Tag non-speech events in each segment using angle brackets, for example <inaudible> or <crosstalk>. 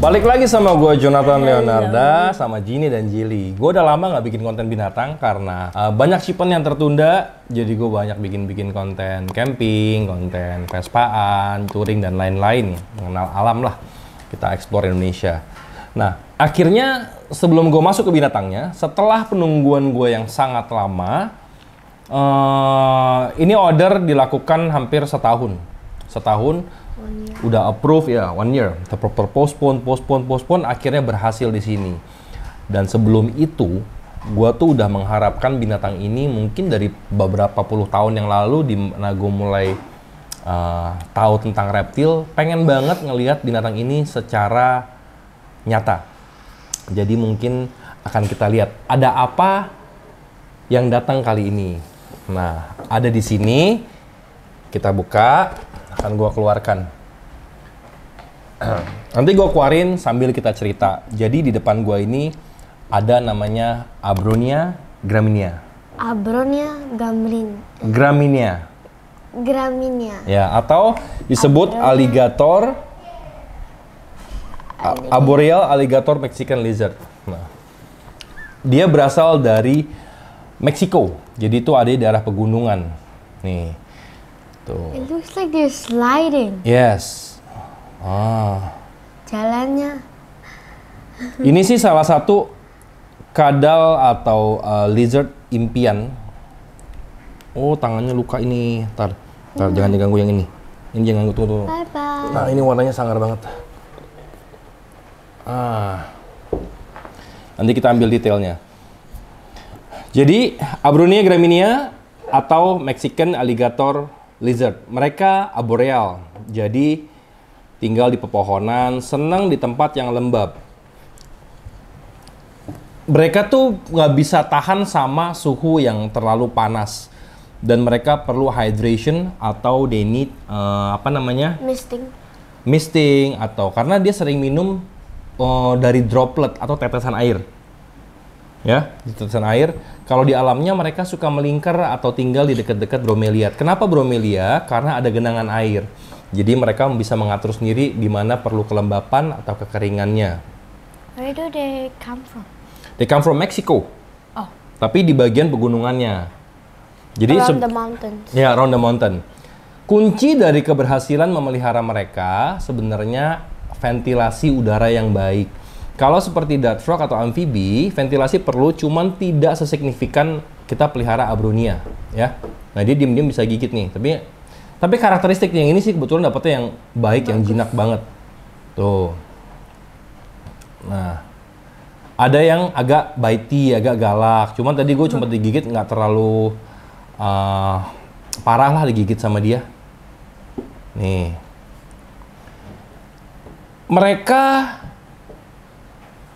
Balik lagi sama gue Jonathan iya, iya. Leonarda, sama Jini dan Jili. Gue udah lama nggak bikin konten binatang karena uh, banyak shipan yang tertunda. Jadi gue banyak bikin-bikin konten camping, konten vespaan, touring dan lain-lain. Mengenal alam lah. Kita explore Indonesia. Nah, akhirnya sebelum gue masuk ke binatangnya, setelah penungguan gue yang sangat lama, uh, ini order dilakukan hampir setahun. Setahun udah approve ya one year terpropor postpone postpone postpone akhirnya berhasil di sini dan sebelum itu gue tuh udah mengharapkan binatang ini mungkin dari beberapa puluh tahun yang lalu di mana gua mulai uh, tahu tentang reptil pengen banget ngelihat binatang ini secara nyata jadi mungkin akan kita lihat ada apa yang datang kali ini nah ada di sini kita buka akan gue keluarkan. Nanti gue keluarin sambil kita cerita. Jadi di depan gue ini ada namanya Abronia graminia. Abronia Gamlin. Graminia. Graminia. Ya, atau disebut Abronia. alligator aboreal alligator Mexican lizard. Nah, dia berasal dari Meksiko. Jadi itu ada di daerah pegunungan. Nih. Tuh. Gitu. It looks like they're sliding. Yes. Ah. Jalannya. Ini sih salah satu kadal atau uh, lizard impian. Oh, tangannya luka ini. Ntar, ntar hmm. jangan diganggu yang ini. Ini jangan ganggu tuh. Bye bye. Nah, ini warnanya sangar banget. Ah. Nanti kita ambil detailnya. Jadi, Abronia graminia atau Mexican alligator lizard. Mereka aboreal, jadi tinggal di pepohonan, senang di tempat yang lembab. Mereka tuh nggak bisa tahan sama suhu yang terlalu panas dan mereka perlu hydration atau they need uh, apa namanya? Misting. Misting atau karena dia sering minum uh, dari droplet atau tetesan air ya di tetesan air. Kalau di alamnya mereka suka melingkar atau tinggal di dekat-dekat bromelia. Kenapa bromelia? Karena ada genangan air. Jadi mereka bisa mengatur sendiri di mana perlu kelembapan atau kekeringannya. Where do they come from? They come from Mexico. Oh. Tapi di bagian pegunungannya. Jadi around the mountains. Ya, around the mountain. Kunci dari keberhasilan memelihara mereka sebenarnya ventilasi udara yang baik. Kalau seperti dart frog atau amfibi, ventilasi perlu cuman tidak sesignifikan kita pelihara abronia ya. Nah, dia diam-diam bisa gigit nih, tapi tapi karakteristik yang ini sih kebetulan dapetnya yang baik, Bagus. yang jinak banget. Tuh. Nah, ada yang agak baiti, agak galak. Cuman tadi gue cuma digigit nggak terlalu uh, parah lah digigit sama dia. Nih. Mereka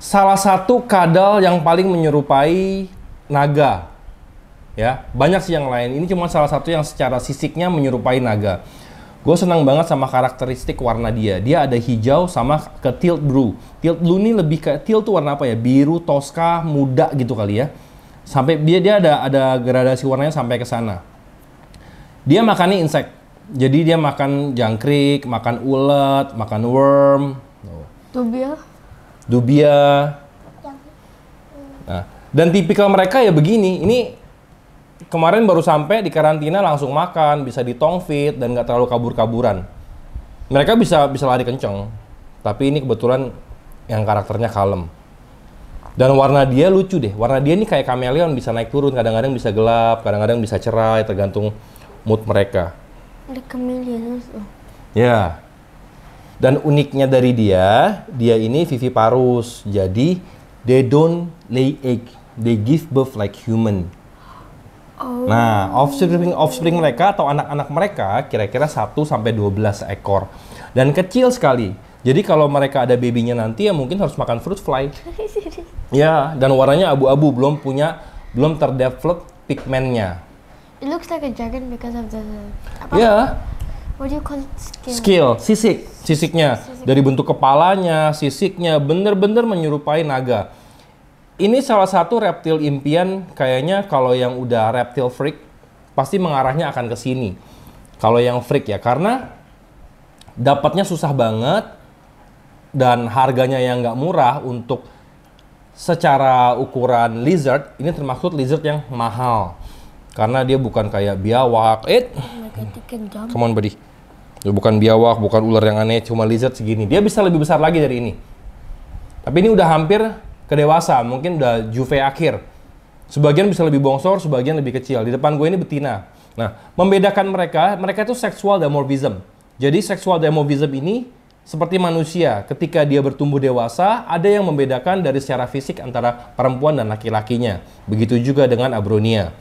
salah satu kadal yang paling menyerupai naga. Ya, banyak sih yang lain. Ini cuma salah satu yang secara sisiknya menyerupai naga. Gue senang banget sama karakteristik warna dia. Dia ada hijau sama ke tilt blue. Tilt blue ini lebih ke tilt tuh warna apa ya? Biru, toska, muda gitu kali ya. Sampai dia dia ada ada gradasi warnanya sampai ke sana. Dia makannya insek. Jadi dia makan jangkrik, makan ulat, makan worm. Tuh dubia. Nah, dan tipikal mereka ya begini. Ini kemarin baru sampai di karantina langsung makan, bisa di fit dan nggak terlalu kabur-kaburan. Mereka bisa bisa lari kenceng. Tapi ini kebetulan yang karakternya kalem. Dan warna dia lucu deh. Warna dia ini kayak kameleon bisa naik turun, kadang-kadang bisa gelap, kadang-kadang bisa cerah, tergantung mood mereka. Ada kameleon. Ya. Dan uniknya dari dia, dia ini viviparous. Jadi they don't lay egg, they give birth like human. Oh. Nah, offspring offspring mereka atau anak-anak mereka kira-kira 1 sampai 12 ekor. Dan kecil sekali. Jadi kalau mereka ada babynya nanti ya mungkin harus makan fruit fly. <laughs> ya, dan warnanya abu-abu, belum punya belum terdevelop pigmennya. It looks like a dragon because of the apa? Yeah, What do you call Skill. Skill, sisik, sisiknya. Dari bentuk kepalanya, sisiknya, bener-bener menyerupai naga. Ini salah satu reptil impian, kayaknya kalau yang udah reptil freak, pasti mengarahnya akan ke sini. Kalau yang freak ya, karena dapatnya susah banget, dan harganya yang nggak murah untuk secara ukuran lizard, ini termasuk lizard yang mahal. Karena dia bukan kayak biawak. Eh, oh Come on, buddy. Ya, bukan biawak, bukan ular yang aneh, cuma lizard segini. Dia bisa lebih besar lagi dari ini. Tapi ini udah hampir kedewasa, mungkin udah juve akhir. Sebagian bisa lebih bongsor, sebagian lebih kecil. Di depan gue ini betina. Nah, membedakan mereka, mereka itu seksual dimorphism. Jadi seksual dimorphism ini seperti manusia, ketika dia bertumbuh dewasa, ada yang membedakan dari secara fisik antara perempuan dan laki-lakinya. Begitu juga dengan abronia.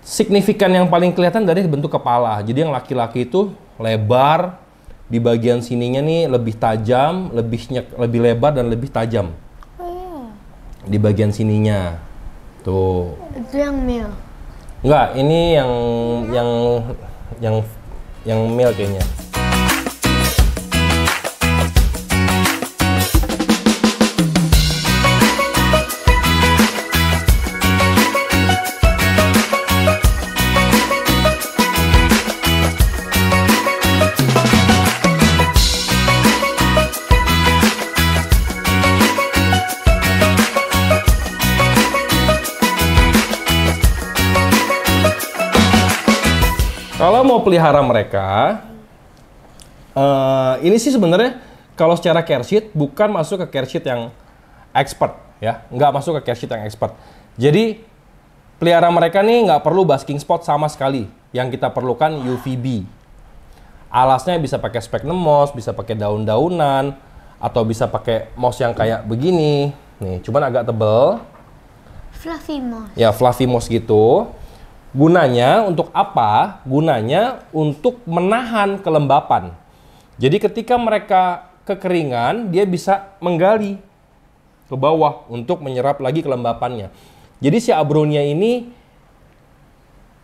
Signifikan yang paling kelihatan dari bentuk kepala. Jadi yang laki-laki itu lebar, di bagian sininya nih lebih tajam, lebih nyek, lebih lebar dan lebih tajam. Oh iya. Di bagian sininya. Tuh. Itu yang mil. Enggak, ini yang yang yang yang mil kayaknya. mau pelihara mereka, uh, ini sih sebenarnya kalau secara care sheet bukan masuk ke care sheet yang expert ya, nggak masuk ke care sheet yang expert. Jadi pelihara mereka nih nggak perlu basking spot sama sekali. Yang kita perlukan UVB. Alasnya bisa pakai spek nemos, bisa pakai daun-daunan, atau bisa pakai moss yang kayak begini. Nih, cuman agak tebel. Fluffy moss. Ya, fluffy moss gitu. Gunanya untuk apa? Gunanya untuk menahan kelembapan. Jadi ketika mereka kekeringan, dia bisa menggali ke bawah untuk menyerap lagi kelembapannya. Jadi si abronia ini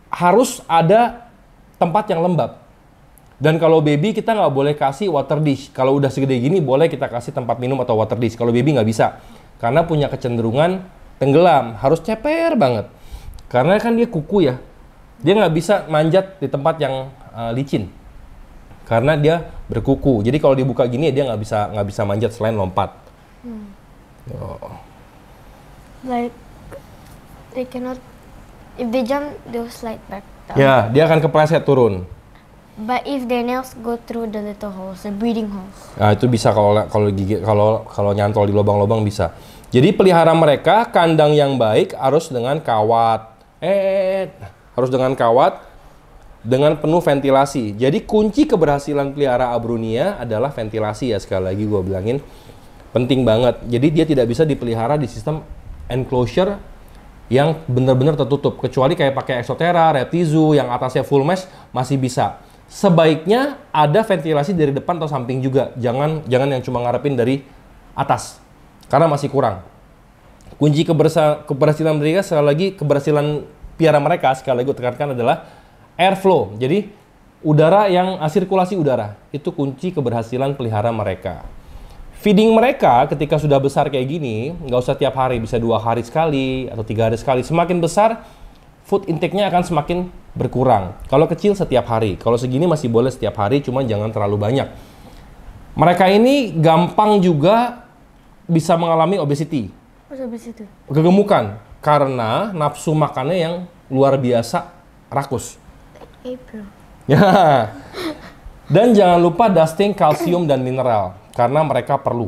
harus ada tempat yang lembab. Dan kalau baby kita nggak boleh kasih water dish. Kalau udah segede gini boleh kita kasih tempat minum atau water dish. Kalau baby nggak bisa. Karena punya kecenderungan tenggelam. Harus ceper banget. Karena kan dia kuku ya, dia nggak bisa manjat di tempat yang uh, licin karena dia berkuku. Jadi kalau dibuka gini dia nggak bisa nggak bisa manjat selain lompat. Hmm. Oh. Like they cannot if they jump will slide back down. Ya, yeah, dia akan kepleset turun. But if their nails go through the little holes, the breeding holes. Nah, itu bisa kalau kalau gigi kalau kalau nyantol di lubang-lubang bisa. Jadi pelihara mereka kandang yang baik harus dengan kawat eh harus dengan kawat dengan penuh ventilasi. Jadi kunci keberhasilan pelihara abrunia adalah ventilasi ya sekali lagi gue bilangin penting banget. Jadi dia tidak bisa dipelihara di sistem enclosure yang benar-benar tertutup kecuali kayak pakai exotera, reptizu yang atasnya full mesh masih bisa. Sebaiknya ada ventilasi dari depan atau samping juga. Jangan jangan yang cuma ngarepin dari atas. Karena masih kurang kunci keberhasilan mereka sekali lagi keberhasilan piara mereka sekali lagi gue tekankan adalah airflow. Jadi udara yang ah, sirkulasi udara itu kunci keberhasilan pelihara mereka. Feeding mereka ketika sudah besar kayak gini, nggak usah tiap hari, bisa dua hari sekali atau tiga hari sekali. Semakin besar, food intake-nya akan semakin berkurang. Kalau kecil setiap hari, kalau segini masih boleh setiap hari, cuma jangan terlalu banyak. Mereka ini gampang juga bisa mengalami obesity Terus habis itu? Kegemukan karena nafsu makannya yang luar biasa rakus. Eh, ya. Dan jangan lupa dusting kalsium dan mineral karena mereka perlu.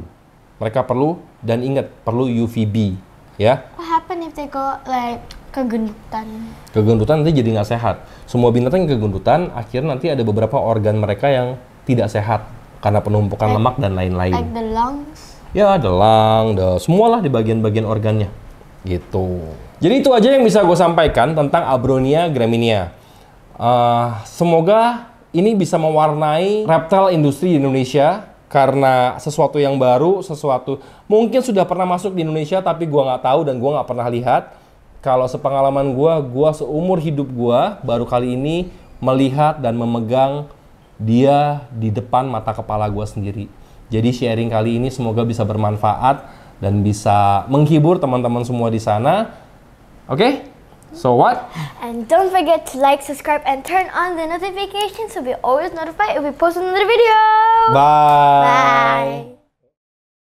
Mereka perlu dan ingat perlu UVB ya. What happen if they go like kegendutan? Kegendutan nanti jadi nggak sehat. Semua binatang yang kegendutan akhirnya nanti ada beberapa organ mereka yang tidak sehat karena penumpukan like, lemak dan lain-lain. Like the lungs ya delang, ada semualah di bagian-bagian organnya. Gitu. Jadi itu aja yang bisa gue sampaikan tentang Abronia graminia. Uh, semoga ini bisa mewarnai reptil industri di Indonesia karena sesuatu yang baru, sesuatu mungkin sudah pernah masuk di Indonesia tapi gue nggak tahu dan gue nggak pernah lihat. Kalau sepengalaman gue, gue seumur hidup gue baru kali ini melihat dan memegang dia di depan mata kepala gue sendiri. Jadi sharing kali ini semoga bisa bermanfaat dan bisa menghibur teman-teman semua di sana. Oke? Okay? So what? And don't forget to like, subscribe, and turn on the notification so be always notified if we post another video. Bye. Bye.